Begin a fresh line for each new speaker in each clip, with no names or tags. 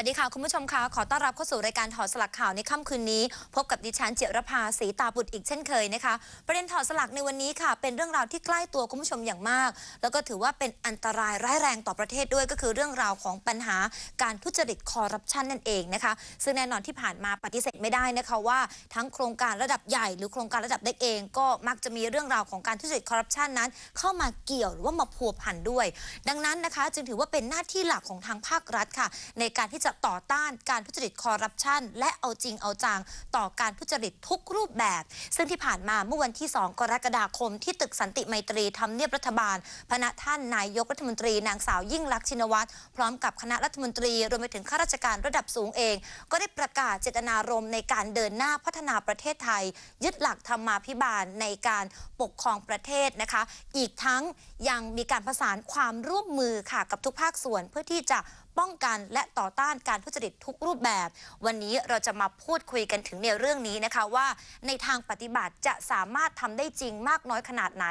วัสดีค่ะคุณผู้ชมคะขอต้อนรับเข้าสู่รายการถอดสลักข่าวในค่ำคืนนี้ พบกับดิฉันเจียรภาศรีตาบุตรอีกเช่นเคยนะคะประเด็นถอดสลักในวันนี้ค่ะ เป็นเรื่องราวที่ใกล้ตัวคุณผู้ชมอย่างมาก แล้วก็ถือว่าเป็นอันตรายร้ายแรงต่อประเทศด้วยก็คือเรื่องราวของปัญหาการทุจริตคอร์รัปชันนั่นเองนะคะ ซึ่งแน่นอนที่ผ่านมาปฏิเสธไม่ได้นะคะว่าทั้งโครงการระดับใหญ่ หรือโครงการระดับเล็กเอง ก็มักจะมีเรื่องราวของการทุจริตคอร์รัปชันนั้น เข้ามาเกี่ยวหรือว่ามาผัวพันด้วย ดังนั้นนะคะ จึงถือว่าเป็นหน้าที่หลักของทางภาครัฐค่ะ ในการที่จะต่อต้านการทุจริตคอร์รัปชันและเอาจริงเอาจังต่อการทุจริตทุกรูปแบบ ซึ่งที่ผ่านมาเมื่อวันที่ 2 กรกฎาคม ที่ตึกสันติไมตรีทำเนียบรัฐบาลพระท่านนายกรัฐมนตรีนางสาวยิ่งลักษณ์ชินวัตรพร้อมกับคณะรัฐมนตรีรวมไปถึงข้าราชการระดับสูงเอง ก็ได้ประกาศเจตนารมณ์ในการเดินหน้าพัฒนาประเทศไทย ยึดหลักธรรมาภิบาลในการปกครองประเทศนะคะ อีกทั้งยังมีการประสานความร่วมมือค่ะกับทุกภาคส่วนเพื่อที่จะป้องกันและต่อต้านการทุจริตทุกรูปแบบ วันนี้เราจะมาพูดคุยกันถึงในเรื่องนี้นะคะว่า ในทางปฏิบัติจะสามารถทำได้จริงมากน้อยขนาดไหน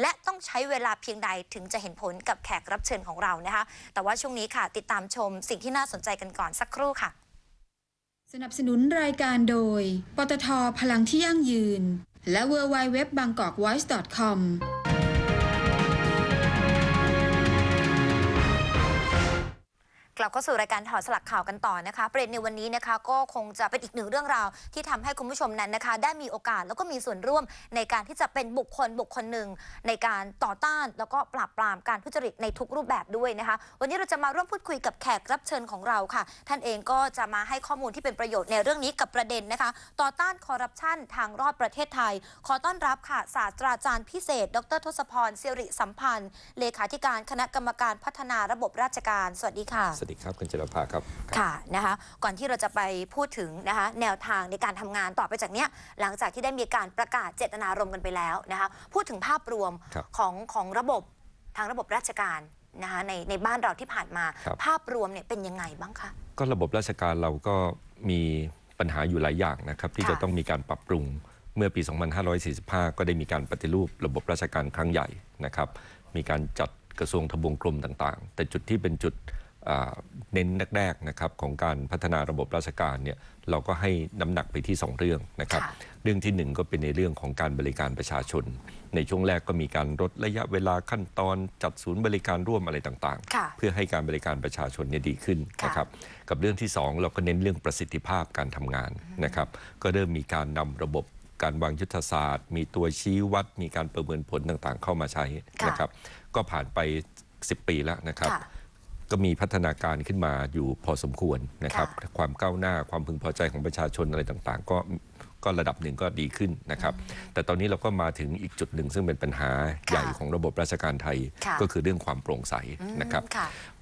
และต้องใช้เวลาเพียงใดถึงจะเห็นผลกับแขกรับเชิญของเรานะคะ แต่ว่าช่วงนี้ค่ะ ติดตามชมสิ่งที่น่าสนใจกันก่อนสักครู่ค่ะ สนับสนุนรายการโดย ปตท พลังที่ยั่งยืน และ w w w b a n g k o k w i s e c o m กลับเข้าสู่รายการถอดสลักข่าวกันต่อนะคะประเด็นในวันนี้นะคะ ก็คงจะเป็นอีกหนึ่งเรื่องราวที่ทำให้คุณผู้ชมนั้นนะคะ ได้มีโอกาสแล้วก็มีส่วนร่วมในการที่จะเป็นบุคคลบุคคลหนึ่งในการต่อต้านแล้วก็ปราบปรามการทุจริตในทุกรูปแบบด้วยนะคะ วันนี้เราจะมาร่วมพูดคุยกับแขกรับเชิญของเราค่ะ ท่านเองก็จะมาให้ข้อมูลที่เป็นประโยชน์ในเรื่องนี้กับประเด็นนะคะ ต่อต้านคอร์รัปชันทางรอดประเทศไทย ขอต้อนรับค่ะศาสตราจารย์พิเศษ ดรทศพรเสิริสัมพันธ์เลขาธิการคณะกรรมการพัฒนาระบบราชการสวัสดีค่ะ
วัสดีครับคุณเจรภาครับ
ค่ะนะคะก่อนที่เราจะไปพูดถึงนะคะแนวทางในการทำงานต่อไปจากเนี้ยหลังจากที่ได้มีการประกาศเจตนารมณ์กันไปแล้วนะคะพูดถึงภาพรวมของของระบบทางระบบราชการนะคะในในบ้านเราที่ผ่านมาภาพรวมเนี่ยเป็นยังไงบ้างคะ
ก็ระบบราชการเราก็มีปัญหาอยู่หลายอย่างนะครับที่จะต้องมีการปรับปรุงเมื่อปี 2545 ก็ได้มีการปฏิรูป ระบบราชการครั้งใหญ่นะครับมีการจัดกระทรวงทบวงกรมต่างๆ แต่จุดที่เป็นจุดเน้นแรกๆนะครับของการพัฒนาระบบราชการเนี่ยเราก็ให้น้ำหนักไปที่ 2 เรื่องนะครับ เรื่องที่ 1 ก็เป็นในเรื่องของการบริการประชาชน ในช่วงแรกก็มีการลดระยะเวลาขั้นตอนจัดศูนย์บริการร่วมอะไรต่างๆ เพื่อให้การบริการประชาชนเนี่ยดีขึ้นนะครับ กับเรื่องที่ 2 เราก็เน้นเรื่องประสิทธิภาพการทำงานนะครับ ก็เริ่มมีการนำระบบการวางยุทธศาสตร์ มีตัวชี้วัด มีการประเมินผลต่างๆ เข้ามาใช้นะครับ ก็ผ่านไป 10 ปีแล้วนะครับก็มีพัฒนาการขึ้นมาอยู่พอสมควรนะครับ ความก้าวหน้าความพึงพอใจของประชาชนอะไรต่างๆ ก็ก็ระดับหนึ่งก็ดีขึ้นนะครับแต่ตอนนี้เราก็มาถึงอีกจุดหนึ่ง ซึ่งเป็นปัญหาใหญ่ของระบบราชการไทย ก็คือเรื่องความโปร่งใสนะครับ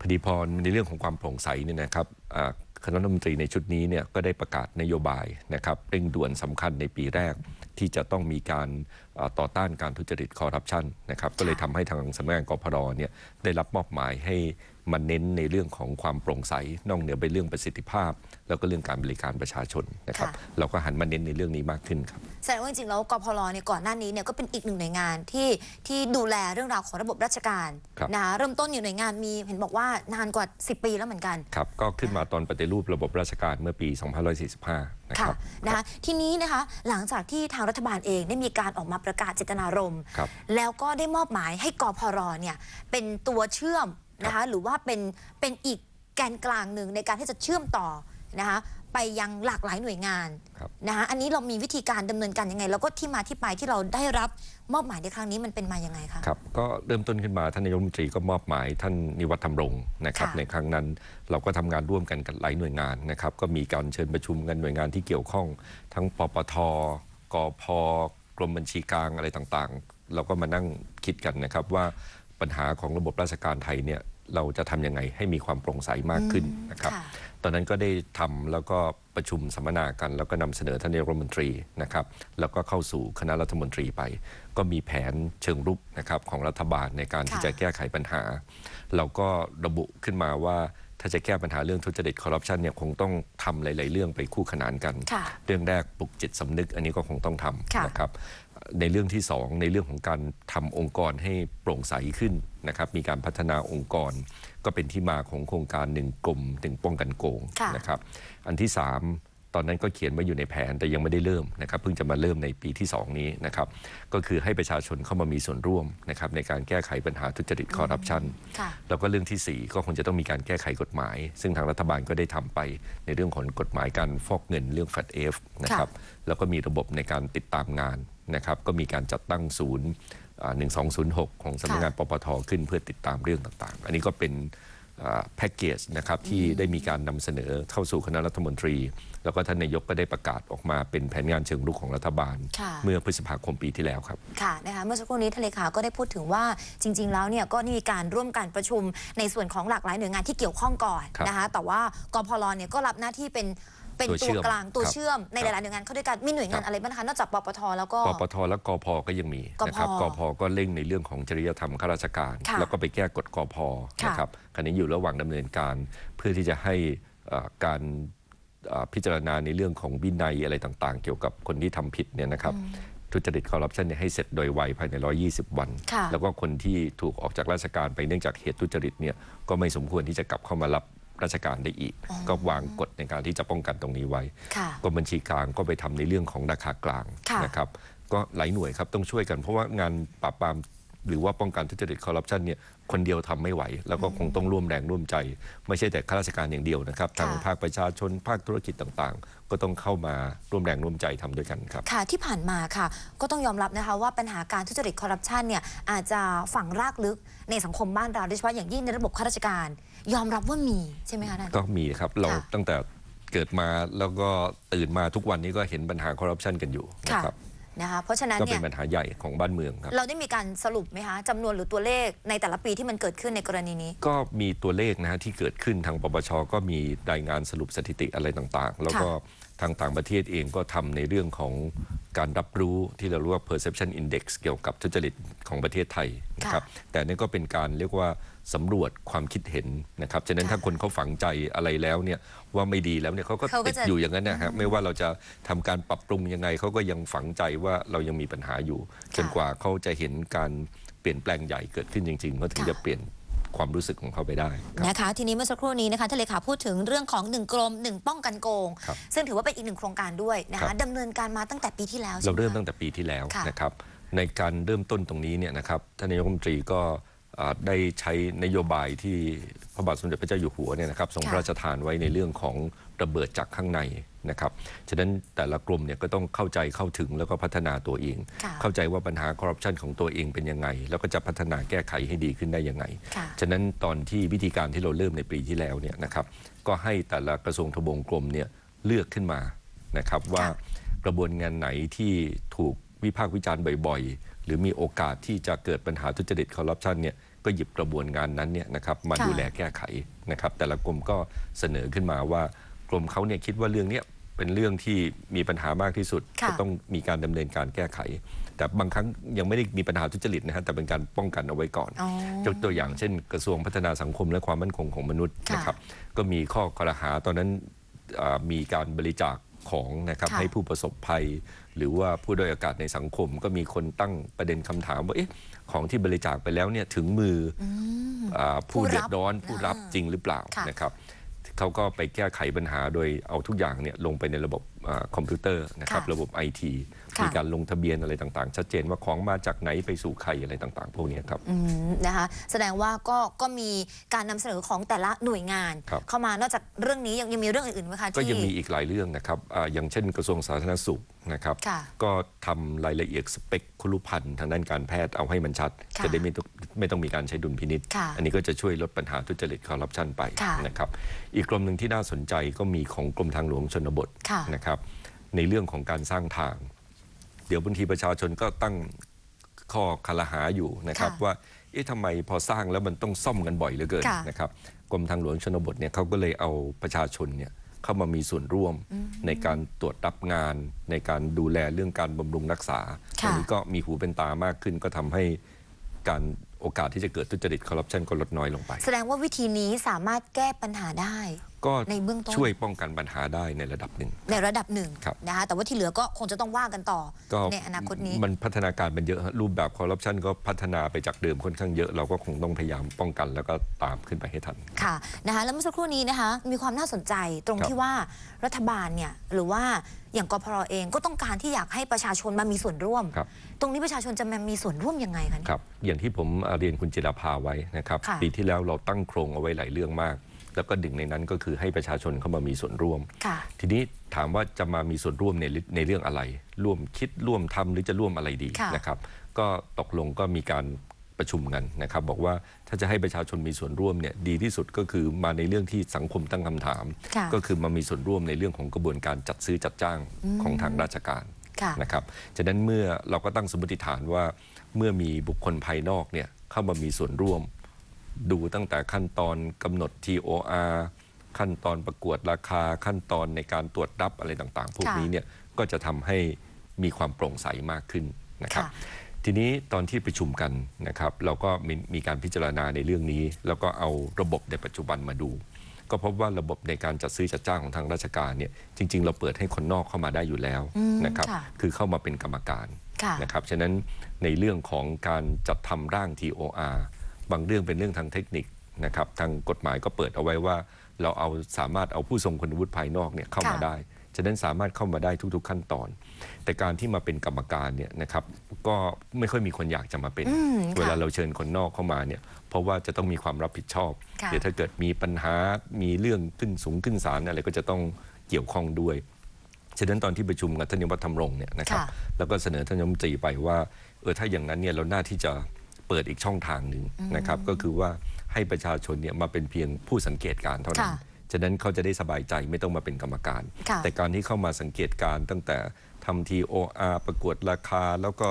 พอดีพรในเรื่องของความโปร่งใสเนี่ยนะครับคณะรัฐมนตรีในชุดนี้เนี่ยก็ได้ประกาศนโยบายนะครับเร่งด่วนสำคัญในปีแรกที่จะต้องมีการต่อต้านการทุจริตคอร์รัปชันนะครับก็เลยทำให้ทางสำนักงานกพรเนี่ยได้รับมอบหมายให้มาเน้นในเรื่องของความโปร่งใสนอกเหนือไปเรื่องประสิทธิภาพ แล้วก็เรื่องการบริการประชาชนนะครับเราก็หันมาเน้นในเรื่องนี้มากขึ้นครับ
แสดงว่าจริงๆแล้วกพรเนี่ยก่อนหน้านี้เนี่ยก็เป็นอีกหนึ่งหน่วยงานที่ที่ดูแลเรื่องราวของระบบราชการรนะเริ่มต้นอยู่หน่วยงานมีเห็นบอกว่านานกว่า10 ปีแล้วเหมือนกัน
ครับก็ขึ้นมาตอนปฏิรูประบบราชการเมื่อปี2545น
ค่ะรับนะคะทีนี้นะคะหลังจากที่ทางรัฐบาลเองได้มีการออกมาประกาศเจตนารมณ์ แล้วก็ได้มอบหมายให้กพรเนี่ยเป็นตัวเชื่อมนะคะหรือว่าเป็นเป็นอีกแกนกลางหนึ่งในการที่จะเชื่อมต่อนะคะไปยังหลากหลายหน่วยงานนะคะอันนี้เรามีวิธีการดำเนินการยังไงแล้วก็ที่มาที่ไปที่เราได้รับมอบหมายในครั้งนี้มันเป็นมายังไงคะ
ครับ ก็เริ่มต้นขึ้นมาท่านนายกรัฐมนตรีก็มอบหมายท่านนิวัฒน์ธรรมรงค์นะครับในครั้งนั้นเราก็ทำงานร่วมกันกับหลายหน่วยงานนะครับ ก็มีการเชิญประชุมกันหน่วยงานที่เกี่ยวข้อง ทั้งปปทกพกรมบัญชีกลางอะไรต่างๆ เราก็มานั่งคิดกันนะครับว่าปัญหาของระบบราชการไทยเนี่ยเราจะทำยังไงให้มีความโปร่งใสมากขึ้นนะครับตอนนั้นก็ได้ทำแล้วก็ประชุมสัมมนากัน แล้วก็นำเสนอท่านนายกรัฐมนตรีนะครับแล้วก็เข้าสู่คณะรัฐมนตรีไป ก็มีแผนเชิงรุกนะครับของรัฐบาลในการที่จะแก้ไขปัญหา เราก็ระบุขึ้นมาว่าถ้าจะแก้ปัญหาเรื่องทุจริตคอร์รัปชันเนี่ยคงต้องทำหลาย ๆ เรื่องไปคู่ขนานกัน เรื่องแรกปลุกจิตสำนึกอันนี้ก็คงต้องทะำนะครับในเรื่องที่ 2 ในเรื่องของการทำองค์กรให้โปร่งใสขึ้นนะครับมีการพัฒนาองค์กร ก็เป็นที่มาของโครงการหนึ่งกลมถึงป้องกันโกงนะครับอันที่ 3 ตอนนั้นก็เขียนไว้อยู่ในแผนแต่ยังไม่ได้เริ่มนะครับเพิ่งจะมาเริ่มในปีที่ 2 นี้นะครับก็คือให้ประชาชนเข้ามามีส่วนร่วมนะครับในการแก้ไขปัญหาทุจริตคอร์รัปชันแล้วก็เรื่องที่ 4 ก็คงจะต้องมีการแก้ไขกฎหมาย ซึ่งทางรัฐบาลก็ได้ทำไป ในเรื่องของกฎหมายการฟอกเงิน เรื่องแฟดเอฟนะครับแล้วก็มีระบบในการติดตามงานนะครับก็มีการจัดตั้งศูนย์ 1206 ของสำนักงานปปทขึ้นเพื่อติดตามเรื่องต่างๆ อันนี้ก็เป็นแพ็กเกจนะครับที่ได้มีการนำเสนอเข้าสู่คณะรัฐมนตรี แล้วก็ท่านนายกก็ได้ประกาศออกมาเป็นแผนงานเชิงรุกของรัฐบาล เมื่อพฤษภาคมปีที่แล้วครับ
ค่ะ นะคะ เมื่อสักครู่นี้ทะเลขาก็ได้พูดถึงว่าจริงๆ แล้วเนี่ยก็มีการร่วมการประชุมในส่วนของหลากหลายหน่วยงานที่เกี่ยวข้องก่อนนะคะแต่ว่ากพลเนี่ยก็รับหน้าที่เป็นเป็นตัวเชื่อมกลางตัวเชื่อมในหลายๆหน่วยงานเข้าด้วยกันมีหน่วยงานอะไรบ้างคะนอกจากปปทแล้วก็ปป
ทและกพก็ยังมีนะครับกพก็เร่งในเรื่องของจริยธรรมข้าราชการ แล้วก็ไปแก้กฎกพนะครับขณะนี้อยู่ระหว่างดำเนินการเพื่อที่จะให้การพิจารณาในเรื่องของวินัยอะไรต่าง ๆ เกี่ยวกับคนที่ทำผิดเนี่ยนะครับทุจริตคอร์รัปชันให้เสร็จโดยไวภายใน120 วัน แล้วก็คนที่ถูกออกจากราชการไปเนื่องจากเหตุทุจริตเนี่ยก็ไม่สมควรที่จะกลับเข้ามารับราชการได้อีกก็วางกฎในการที่จะป้องกันตรงนี้ไว้กรมบัญชีกลางก็ไปทำในเรื่องของราคากลางนะครับ ก็หลายหน่วยครับ ต้องช่วยกันเพราะว่างานปราบปรามหรือว่าป้องกันทุจริตคอร์รัปชันเนี่ยคนเดียวทำไม่ไหว แล้วก็คงต้องร่วมแรงร่วมใจ ไม่ใช่แต่ข้าราชการอย่างเดียวนะครับทางภาคประชาชน ภาคธุรกิจต่างๆ ก็ต้องเข้ามาร่วมแรงร่วมใจทำด้วยกันครับ
ค่ะที่ผ่านมาค่ะ ก็ต้องยอมรับนะคะว่าปัญหาการทุจริตคอร์รัปชันเนี่ยอาจจะฝังรากลึกในสังคมบ้านเราโดยเฉพาะอย่างยิ่งในระบบข้าราชการ ยอมรับว่ามีใช่ไหมคะท่านก็
มีครับเราตั้งแต่เกิดมาแล้วก็ตื่นมาทุกวันนี้ก็เห็นปัญหาคอร์รัปชันกันอยู่นะคร
ับนะคะเพราะฉะนั้นก็เนี่เป็นป
ัญหาใหญ่ของบ้านเมืองครับ
เราได้มีการสรุปไหมคะจำนวนหรือตัวเลขในแต่ละปีที่มันเกิดขึ้นในกรณีนี้
ก็มีตัวเลขนะฮะที่เกิดขึ้นทางปปชก็มีรายงานสรุปสถิติอะไรต่างๆ แล้วก็ทางต่างประเทศเองก็ทำในเรื่องของการรับรู้ที่เราเรียกว่า perception index เกี่ยวกับทุจริตของประเทศไทยนะครับ แต่นี่ก็เป็นการเรียกว่าสำรวจความคิดเห็นนะครับฉะนั้นถ้าคนเขาฝังใจอะไรแล้วเนี่ยว่าไม่ดีแล้วเนี่ยเขาก็ติดอยู่อย่างนั้นนะครับไม่ว่าเราจะทำการปรับปรุงยังไงเขาก็ยังฝังใจว่าเรายังมีปัญหาอยู่จนกว่าเขาจะเห็นการเปลี่ยนแปลงใหญ่เกิดขึ้นจริงๆเขาถึงจะเปลี่ยนความรู้สึกของเขาไปได้
นะคะ ทีนี้เมื่อสักครู่นี้นะคะทะเลขาพูดถึงเรื่องของหนึ่งกรมหนึ่งป้องกันโกง ซึ่งถือว่าเป็นอีกหนึ่งโครงการด้วยนะคะดำเนินการมาตั้งแต่ปีที่แล้วเราเริ่ม
ตั้งแต่ปีที่แล้วนะครับ ในการเริ่มต้นตรงนี้เนี่ยนะครับ ท่านนายกรัฐมนตรีก็ได้ใช้นโยบายที่พระบาทสมเด็จพระเจ้าอยู่หัวเนี่ยนะครับทรงพระราชทานไว้ในเรื่องของระเบิดจากข้างในนะครับ ฉะนั้นแต่ละกลุ่มเนี่ยก็ต้องเข้าใจเข้าถึงแล้วก็พัฒนาตัวเอง เข้าใจว่าปัญหาคอร์รัปชันของตัวเองเป็นยังไง แล้วก็จะพัฒนาแก้ไขให้ดีขึ้นได้ยังไง ฉะนั้นตอนที่วิธีการที่เราเริ่มในปีที่แล้วเนี่ยนะครับ ก็ให้แต่ละกระทรวงทบวงกรมเนี่ยเลือกขึ้นมานะครับว่ากระบวนการไหนที่ถูกวิพากษ์วิจารณ์บ่อย ๆ หรือมีโอกาสที่จะเกิดปัญหาทุจริตคอร์รัปชันเนี่ย ก็หยิบกระบวนการนั้นเนี่ยนะครับมาดูแลแก้ไขนะครับแต่ละกรมก็เสนอขึ้นมาว่ากรมเขาเนี่ยคิดว่าเรื่องนี้เป็นเรื่องที่มีปัญหามากที่สุดจะต้องมีการดำเนินการแก้ไข แต่บางครั้งยังไม่ได้มีปัญหาทุจริตนะฮะแต่เป็นการป้องกันเอาไว้ก่อนยกตัวอย่างเช่น กระทรวงพัฒนาสังคมและความมั่นคงของมนุษย์นะครับ ก็มีข้อกล่าวหาตอนนั้นมีการบริจาคของนะครับให้ผู้ประสบภัย หรือว่าผู้โดยอากาศในสังคม ก็มีคนตั้งประเด็นคำถามว่าเอ๊ะของที่บริจาคไปแล้วเนี่ยถึงมือผู้เดือดร้อนผู้รับจริงหรือเปล่านะครับเขาก็ไปแก้ไขปัญหาโดยเอาทุกอย่างเนี่ยลงไปในระบบคอมพิวเตอร์นะครับ ระบบไอทีมีการลงทะเบียนอะไรต่างๆชัดเจนว่าของมาจากไหนไปสู่ใครอะไรต่างๆพวกนี้ครับ
นะคะแสดงว่าก็ก็มีการนำเสนอของแต่ละหน่วยงานเข้ามานอกจากเรื่องนี้ยังยังมีเรื่องอื่นๆไหมคะก็ยังมี
อีกหลายเรื่องนะครับอย่างเช่นกระทรวงสาธารณสุขนะครับก็ทำรายละเอียดสเปคคุรุพันธ์ทางด้านการแพทย์เอาให้มันชัด จะได้ไม่ต้องไม่ต้องมีการใช้ดุลพินิษอันนี้ก็จะช่วยลดปัญหาทุจริตคอร์รัปชันไปนะครับอีกกรมหนึ่งที่น่าสนใจก็มีของกรมทางหลวงชนบทนะครับในเรื่องของการสร้างทางเดี๋ยวบางทีประชาชนก็ตั้งข้อคลหาอยู่นะครับว่าเอ๊ะทำไมพอสร้างแล้วมันต้องซ่อมกันบ่อยเหลือเกินนะครับกรมทางหลวงชนบทเนี่ยเขาก็เลยเอาประชาชนเนี่ยเข้ามามีส่วนร่วม ในการตรวจรับงานในการดูแลเรื่องการบำรุงรักษาต่งนี้ก็มีหูเป็นตามากขึ้นก็ทำให้การโอกาสที่จะเกิดทุจริตคอร์รัปชันก็ลดน้อยลงไป แส
ดงว่าวิธีนี้สามารถแก้ปัญหาได้
ก็ในเบื้องต้นช่วยป้องกันปัญหาได้ในระดับหนึ่
งในระดับหนึ่งครับนะคะแต่ว่าที่เหลือก็คงจะต้องว่ากันต่อ ในอนาคตนี้ มั
นพัฒนาการมันเยอะรูปแบบคอร์รัปชันก็พัฒนาไปจากเดิมค่อนข้างเยอะเราก็คงต้องพยายามป้องกันแล้วก็ตามขึ้นไปให้ทัน
ค่ะนะคะแล้วเมื่อสักครู่นี้นะคะมีความน่าสนใจตรงรที่ว่ารัฐบาลเนี่ยหรือว่าอย่างกพรเองก็ต้องการที่อยากให้ประชาชนมามีส่วนร่วมครับตรงนี้ประชาชนจะมามีส่วนร่วมยังไงคะครับ อ
ย่างที่ผมเรียนคุณจิรภาไว้นะครับปีที่แล้วเราตั้งโครงเอาไว้หลายเรื่องมากแล้วก็ดึงในนั้นก็คือให้ประชาชนเข้ามามีส่วนร่วม ทีนี้ถามว่าจะมามีส่วนร่วมในในเรื่องอะไร ร่วมคิดร่วมทำหรือจะร่วมอะไรดีนะครับก็ตกลงก็มีการประชุมกันนะครับ บอกว่าถ้าจะให้ประชาชนมีส่วนร่วมเนี่ยดีที่สุดก็คือมาในเรื่องที่สังคมตั้งคำถาม ก็คือมามีส่วนร่วมในเรื่องของกระบวนการจัดซื้อจัดจ้างของทางราชการนะครับฉะนั้นเมื่อเราก็ตั้งสมมติฐานว่า เมื่อมีบุคคลภายนอกเนี่ยเข้ามามีส่วนร่วมดูตั้งแต่ขั้นตอนกำหนด TOR ขั้นตอนประกวดราคาขั้นตอนในการตรวจรับอะไรต่างๆ พวกนี้เนี่ยก็จะทำให้มีความโปร่งใสมากขึ้นนะครับทีนี้ตอนที่ประชุมกันนะครับเราก็มีมีการพิจารณาในเรื่องนี้ แล้วก็เอาระบบในปัจจุบันมาดู ก็พบว่าระบบในการจัดซื้อจัดจ้างของทางราชการเนี่ยจริง ๆ เราเปิดให้คนนอกเข้ามาได้อยู่แล้วนะครับคือเข้ามาเป็นกรรมการนะครับฉะนั้นในเรื่องของการจัดทำร่าง TOR บางเรื่องเป็นเรื่องทางเทคนิคนะครับทางกฎหมายก็เปิดเอาไว้ว่าเราเอาสามารถเอาผู้ทรงคุณวุฒิภายนอกเนี่ยเข้ามาได้ฉะนั้นสามารถเข้ามาได้ทุกๆขั้นตอน แต่การที่มาเป็นกรรมการเนี่ยนะครับก็ไม่ค่อยมีคนอยากจะมาเป็น เวลาเราเชิญคนนอกเข้ามาเนี่ยเพราะว่าจะต้องมีความรับผิดชอบ เดี๋ยวถ้าเกิดมีปัญหา มีเรื่องขึ้นสูงขึ้นศาลอะไรก็จะต้องเกี่ยวข้องด้วยฉะนั้นตอนที่ประชุมกับท่านยมวัฒน์ธรรมรงค์เนี่ยนะครับแล้วก็เสนอท่านยมจีไปว่าเออถ้าอย่างนั้นเนี่ยเราหน้าที่จะเปิดอีกช่องทางหนึ่งนะครับ ก็คือว่าให้ประชาชนเนี่ยมาเป็นเพียงผู้สังเกตการเท่านั้น ฉะนั้นเขาจะได้สบายใจไม่ต้องมาเป็นกรรมการแต่การที่เข้ามาสังเกตการตั้งแต่ทำทีโออาประกวดราคาแล้วก็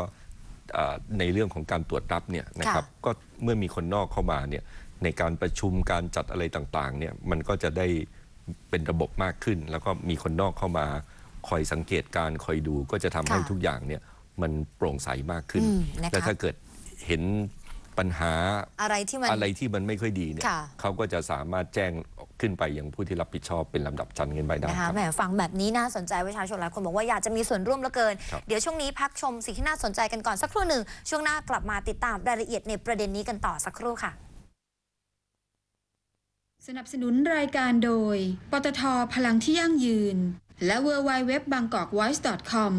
ในเรื่องของการตรวจรับเนี่ยนะครับก็เมื่อมีคนนอกเข้ามาเนี่ยในการประชุมการจัดอะไรต่างๆเนี่ยมันก็จะได้เป็นระบบมากขึ้น แล้วก็มีคนนอกเข้ามาคอยสังเกตการคอยดูก็จะทำให้ทุกอย่างเนี่ยมันโปร่งใสมากขึ้นและถ้าเกิดเห็นปัญหาอะไรที่มันอะไรที่มันไม่ค่อยดีเนี่ยเขาก็จะสามารถแจ้งขึ้นไปยังผู้ที่รับผิดชอบเป็นลำดับชั้นเงินไปได้นะ
คะแหมฟังแบบนี้น่าสนใจประชาชนหลายคนบอกว่าอยากจะมีส่วนร่วมเหลือเกินเดี๋ยวช่วงนี้พักชมสิ่งที่น่าสนใจกันก่อนสักครู่หนึ่ง ช่วงหน้ากลับมาติดตามรายละเอียดในประเด็นนี้กันต่อสักครู่ค่ะ สนับสนุนรายการโดย ปตทพลังที่ยั่งยืน และ w w w b a n g k o k w ์ i อ e c o m